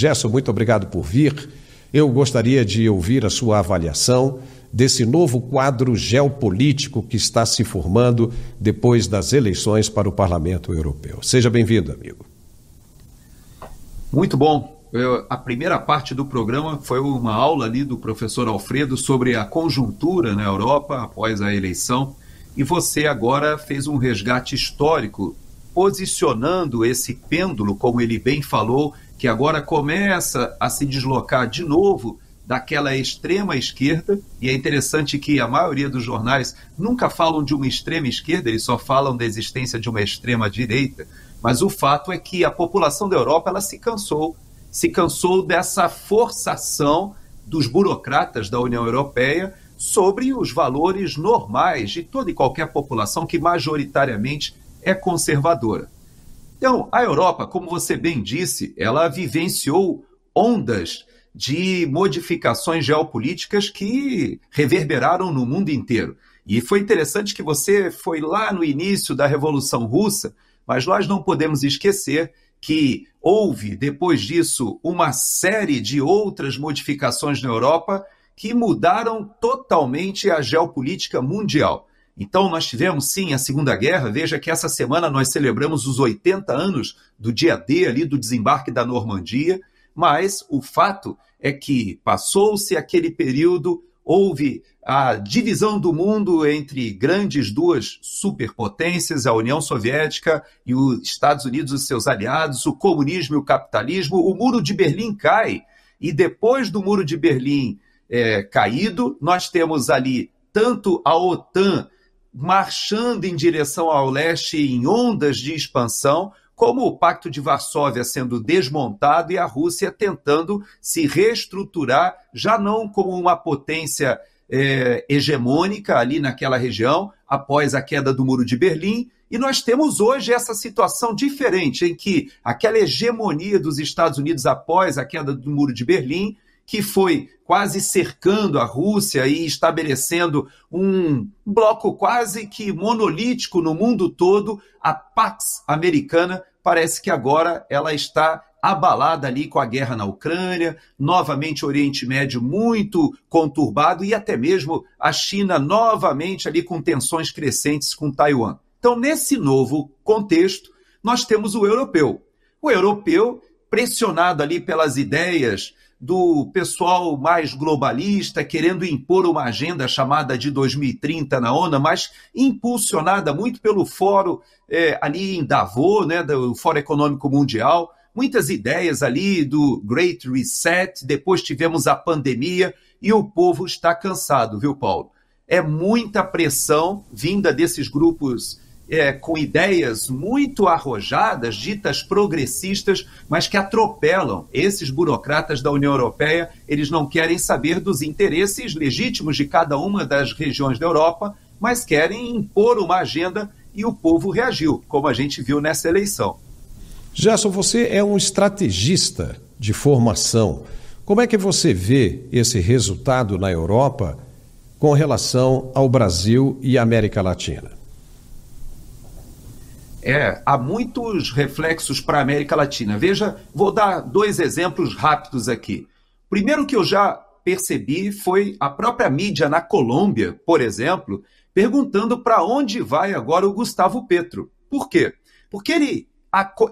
Gerson, muito obrigado por vir. Eu gostaria de ouvir a sua avaliação desse novo quadro geopolítico que está se formando depois das eleições para o Parlamento Europeu. Seja bem-vindo, amigo. Muito bom. Eu, a primeira parte do programa foi uma aula ali do professor Alfredo sobre a conjuntura na Europa após a eleição. E você agora fez um resgate histórico, posicionando esse pêndulo, como ele bem falou, que agora começa a se deslocar de novo daquela extrema esquerda, e é interessante que a maioria dos jornais nunca falam de uma extrema esquerda, eles só falam da existência de uma extrema direita, mas o fato é que a população da Europa ela se cansou, se cansou dessa forçação dos burocratas da União Europeia sobre os valores normais de toda e qualquer população que majoritariamente é conservadora. Então, a Europa, como você bem disse, ela vivenciou ondas de modificações geopolíticas que reverberaram no mundo inteiro. E foi interessante que você foi lá no início da Revolução Russa, mas nós não podemos esquecer que houve, depois disso, uma série de outras modificações na Europa que mudaram totalmente a geopolítica mundial. Então, nós tivemos sim a Segunda Guerra. Veja que essa semana nós celebramos os 80 anos do dia D ali do desembarque da Normandia, mas o fato é que passou-se aquele período, houve a divisão do mundo entre grandes duas superpotências, a União Soviética e os Estados Unidos e seus aliados, o comunismo e o capitalismo. O Muro de Berlim cai, e depois do Muro de Berlim é, caído, nós temos ali tanto a OTAN marchando em direção ao leste em ondas de expansão, como o Pacto de Varsóvia sendo desmontado e a Rússia tentando se reestruturar, já não como uma potência é, hegemônica ali naquela região, após a queda do Muro de Berlim. E nós temos hoje essa situação diferente, em que aquela hegemonia dos Estados Unidos após a queda do Muro de Berlim que foi quase cercando a Rússia e estabelecendo um bloco quase que monolítico no mundo todo, a Pax Americana parece que agora ela está abalada ali com a guerra na Ucrânia, novamente Oriente Médio muito conturbado e até mesmo a China novamente ali com tensões crescentes com Taiwan. Então, nesse novo contexto, nós temos o europeu. O europeu, pressionado ali pelas ideias do pessoal mais globalista querendo impor uma agenda chamada de 2030 na ONU, mas impulsionada muito pelo fórum é, ali em Davos, né, do Fórum Econômico Mundial, muitas ideias ali do Great Reset, depois tivemos a pandemia e o povo está cansado, viu, Paulo? É muita pressão vinda desses grupos é, com ideias muito arrojadas, ditas progressistas, mas que atropelam esses burocratas da União Europeia. Eles não querem saber dos interesses legítimos de cada uma das regiões da Europa, mas querem impor uma agenda e o povo reagiu, como a gente viu nessa eleição. Gerson, você é um estrategista de formação. Como é que você vê esse resultado na Europa com relação ao Brasil e América Latina? É, há muitos reflexos para a América Latina. Veja, vou dar dois exemplos rápidos aqui. Primeiro que eu já percebi foi a própria mídia na Colômbia, por exemplo, perguntando para onde vai agora o Gustavo Petro. Por quê? Porque ele,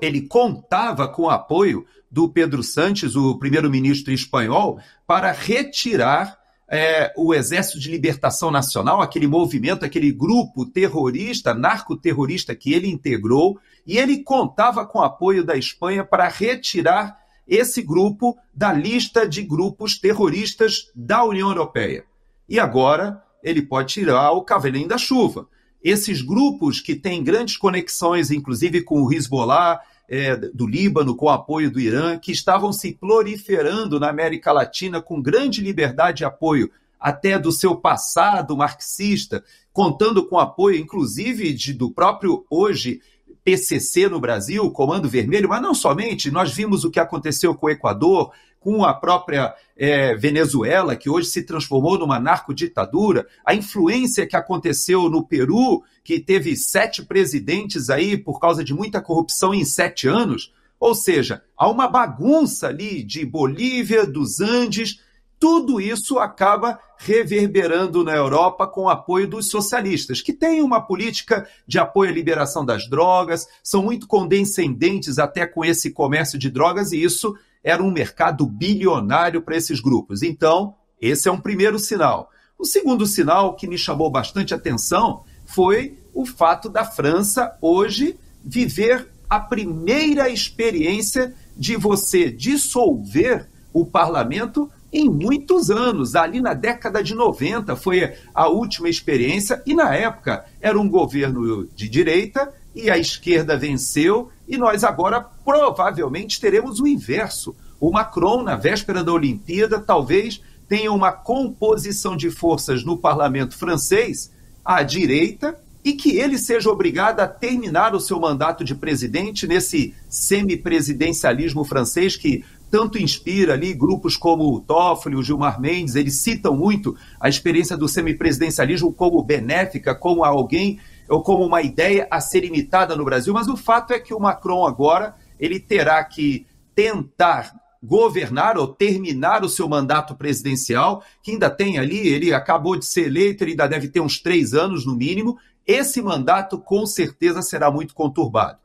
ele contava com o apoio do Pedro Sanches, o primeiro-ministro espanhol, para retirar é, o Exército de Libertação Nacional, aquele movimento, aquele grupo terrorista, narcoterrorista que ele integrou, e ele contava com o apoio da Espanha para retirar esse grupo da lista de grupos terroristas da União Europeia. E agora ele pode tirar o cavalinho da chuva. Esses grupos que têm grandes conexões, inclusive com o Hezbollah, é, do Líbano, com o apoio do Irã, que estavam se proliferando na América Latina com grande liberdade de apoio, até do seu passado marxista, contando com apoio, inclusive, de, do próprio hoje PCC no Brasil, Comando Vermelho, mas não somente, nós vimos o que aconteceu com o Equador, com a própria é, Venezuela, que hoje se transformou numa narcoditadura, a influência que aconteceu no Peru, que teve sete presidentes aí por causa de muita corrupção em sete anos. Ou seja, há uma bagunça ali de Bolívia, dos Andes, tudo isso acaba reverberando na Europa com o apoio dos socialistas, que têm uma política de apoio à liberação das drogas, são muito condescendentes até com esse comércio de drogas, e isso era um mercado bilionário para esses grupos. Então, esse é um primeiro sinal. O segundo sinal que me chamou bastante atenção foi o fato da França hoje viver a primeira experiência de você dissolver o parlamento em muitos anos. Ali na década de 90 foi a última experiência, e na época era um governo de direita e a esquerda venceu, e nós agora provavelmente teremos o inverso. O Macron, na véspera da Olimpíada, talvez tenha uma composição de forças no parlamento francês à direita e que ele seja obrigado a terminar o seu mandato de presidente nesse semipresidencialismo francês que tanto inspira ali grupos como o Toffoli, o Gilmar Mendes, eles citam muito a experiência do semipresidencialismo como benéfica, como alguém ou como uma ideia a ser imitada no Brasil, mas o fato é que o Macron agora ele terá que tentar governar ou terminar o seu mandato presidencial, que ainda tem ali, ele acabou de ser eleito, ele ainda deve ter uns três anos no mínimo. Esse mandato com certeza será muito conturbado.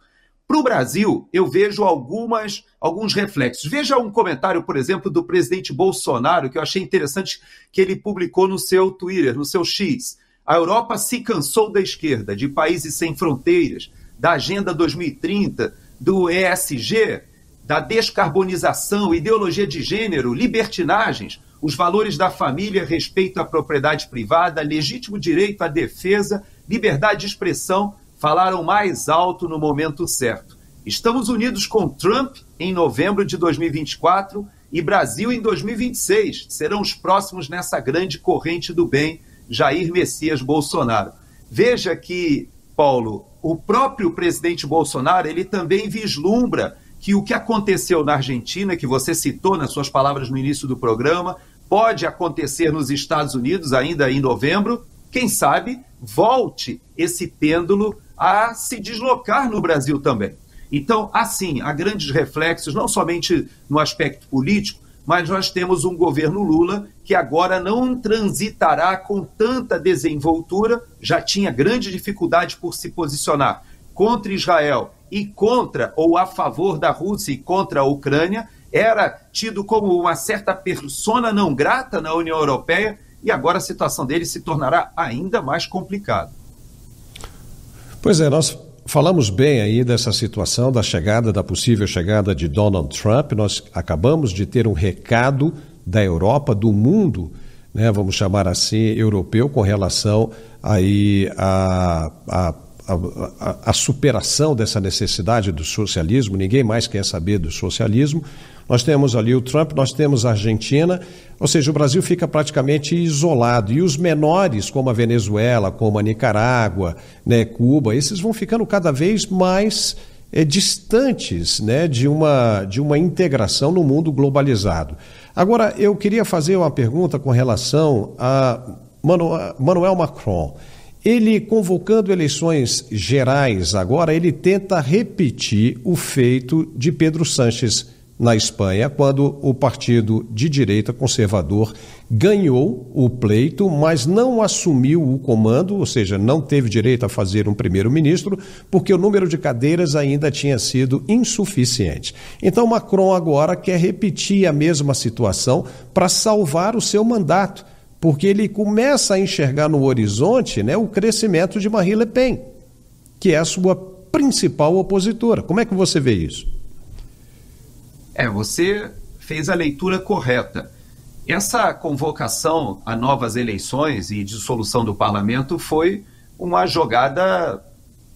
Para o Brasil, eu vejo algumas, alguns reflexos. Veja um comentário, por exemplo, do presidente Bolsonaro, que eu achei interessante, que ele publicou no seu Twitter, no seu X. A Europa se cansou da esquerda, de países sem fronteiras, da Agenda 2030, do ESG, da descarbonização, ideologia de gênero, libertinagens, os valores da família, respeito à propriedade privada, legítimo direito à defesa, liberdade de expressão, falaram mais alto no momento certo. Estamos unidos com Trump em novembro de 2024 e Brasil em 2026. Serão os próximos nessa grande corrente do bem Jair Messias Bolsonaro. Veja que, Paulo, o próprio presidente Bolsonaro, ele também vislumbra que o que aconteceu na Argentina, que você citou nas suas palavras no início do programa, pode acontecer nos Estados Unidos ainda em novembro, quem sabe volte esse pêndulo a se deslocar no Brasil também. Então, assim, há grandes reflexos, não somente no aspecto político, mas nós temos um governo Lula que agora não transitará com tanta desenvoltura, já tinha grande dificuldade por se posicionar contra Israel e contra ou a favor da Rússia e contra a Ucrânia, era tido como uma certa persona não grata na União Europeia e agora a situação dele se tornará ainda mais complicada. Pois é, nós falamos bem aí dessa situação da chegada, da possível chegada de Donald Trump. Nós acabamos de ter um recado da Europa, do mundo, né, vamos chamar assim, europeu, com relação aí a, a a, a, superação dessa necessidade do socialismo, ninguém mais quer saber do socialismo. Nós temos ali o Trump, nós temos a Argentina, ou seja, o Brasil fica praticamente isolado. E os menores, como a Venezuela, como a Nicarágua, né, Cuba, esses vão ficando cada vez mais é, distantes né, de, uma, de uma integração no mundo globalizado. Agora, eu queria fazer uma pergunta com relação a Manoel Macron. Ele, convocando eleições gerais agora, ele tenta repetir o feito de Pedro Sanches na Espanha, quando o partido de direita conservador ganhou o pleito, mas não assumiu o comando, ou seja, não teve direito a fazer um primeiro-ministro, porque o número de cadeiras ainda tinha sido insuficiente. Então Macron agora quer repetir a mesma situação para salvar o seu mandato porque ele começa a enxergar no horizonte né, o crescimento de Marie Le Pen, que é a sua principal opositora. Como é que você vê isso? É, você fez a leitura correta. Essa convocação a novas eleições e dissolução do parlamento foi uma jogada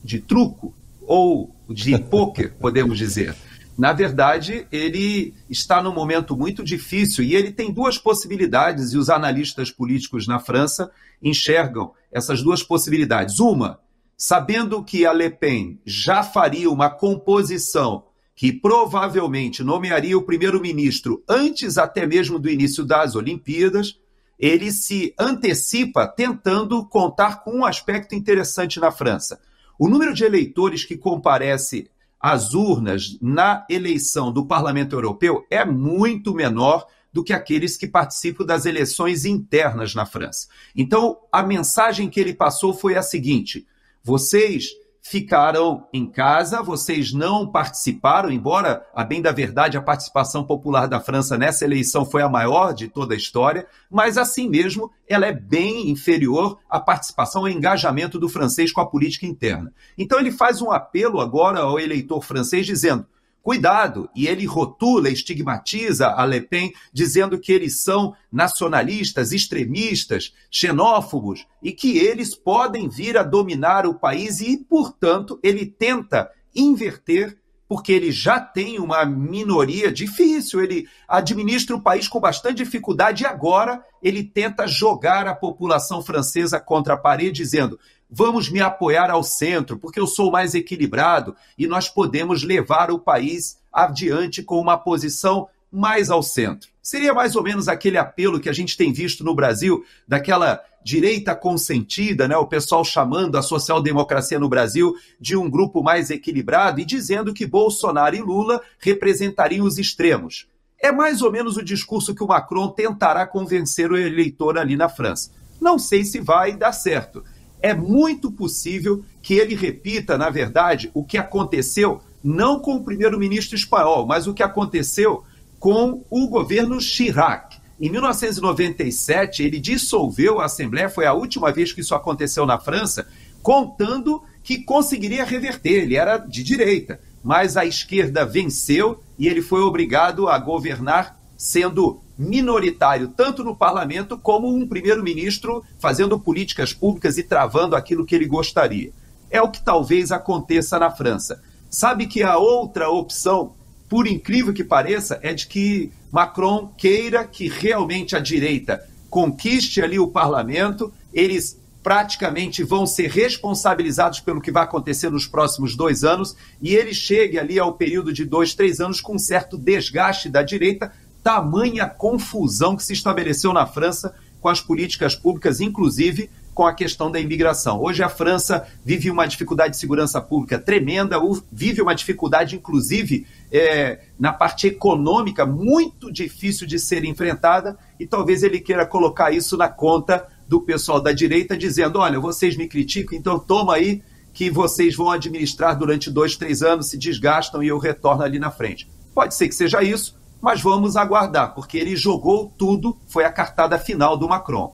de truco ou de pôquer, podemos dizer na verdade, ele está num momento muito difícil e ele tem duas possibilidades, e os analistas políticos na França enxergam essas duas possibilidades. Uma, sabendo que a Le Pen já faria uma composição que provavelmente nomearia o primeiro-ministro antes até mesmo do início das Olimpíadas, ele se antecipa tentando contar com um aspecto interessante na França. O número de eleitores que comparece as urnas na eleição do Parlamento Europeu é muito menor do que aqueles que participam das eleições internas na França. Então, a mensagem que ele passou foi a seguinte: vocês ficaram em casa, vocês não participaram, embora, a bem da verdade, a participação popular da França nessa eleição foi a maior de toda a história, mas assim mesmo ela é bem inferior à participação, ao engajamento do francês com a política interna. Então ele faz um apelo agora ao eleitor francês dizendo: Cuidado! E ele rotula, estigmatiza a Le Pen, dizendo que eles são nacionalistas, extremistas, xenófobos e que eles podem vir a dominar o país e, portanto, ele tenta inverter porque ele já tem uma minoria difícil, ele administra o país com bastante dificuldade e agora ele tenta jogar a população francesa contra a parede, dizendo: vamos me apoiar ao centro, porque eu sou mais equilibrado e nós podemos levar o país adiante com uma posição mais ao centro. Seria mais ou menos aquele apelo que a gente tem visto no Brasil, daquela direita consentida, né? o pessoal chamando a social-democracia no Brasil de um grupo mais equilibrado e dizendo que Bolsonaro e Lula representariam os extremos. É mais ou menos o discurso que o Macron tentará convencer o eleitor ali na França. Não sei se vai dar certo é muito possível que ele repita, na verdade, o que aconteceu não com o primeiro-ministro espanhol, mas o que aconteceu com o governo Chirac. Em 1997, ele dissolveu a Assembleia, foi a última vez que isso aconteceu na França, contando que conseguiria reverter. Ele era de direita, mas a esquerda venceu e ele foi obrigado a governar sendo minoritário, tanto no parlamento como um primeiro-ministro fazendo políticas públicas e travando aquilo que ele gostaria. É o que talvez aconteça na França. Sabe que a outra opção, por incrível que pareça, é de que Macron queira que realmente a direita conquiste ali o parlamento, eles praticamente vão ser responsabilizados pelo que vai acontecer nos próximos dois anos, e ele chegue ali ao período de dois, três anos com um certo desgaste da direita, tamanha confusão que se estabeleceu na França com as políticas públicas, inclusive com a questão da imigração. Hoje a França vive uma dificuldade de segurança pública tremenda, vive uma dificuldade, inclusive, é, na parte econômica, muito difícil de ser enfrentada, e talvez ele queira colocar isso na conta do pessoal da direita, dizendo: olha, vocês me criticam, então toma aí que vocês vão administrar durante dois, três anos, se desgastam e eu retorno ali na frente. Pode ser que seja isso, mas vamos aguardar, porque ele jogou tudo, foi a cartada final do Macron.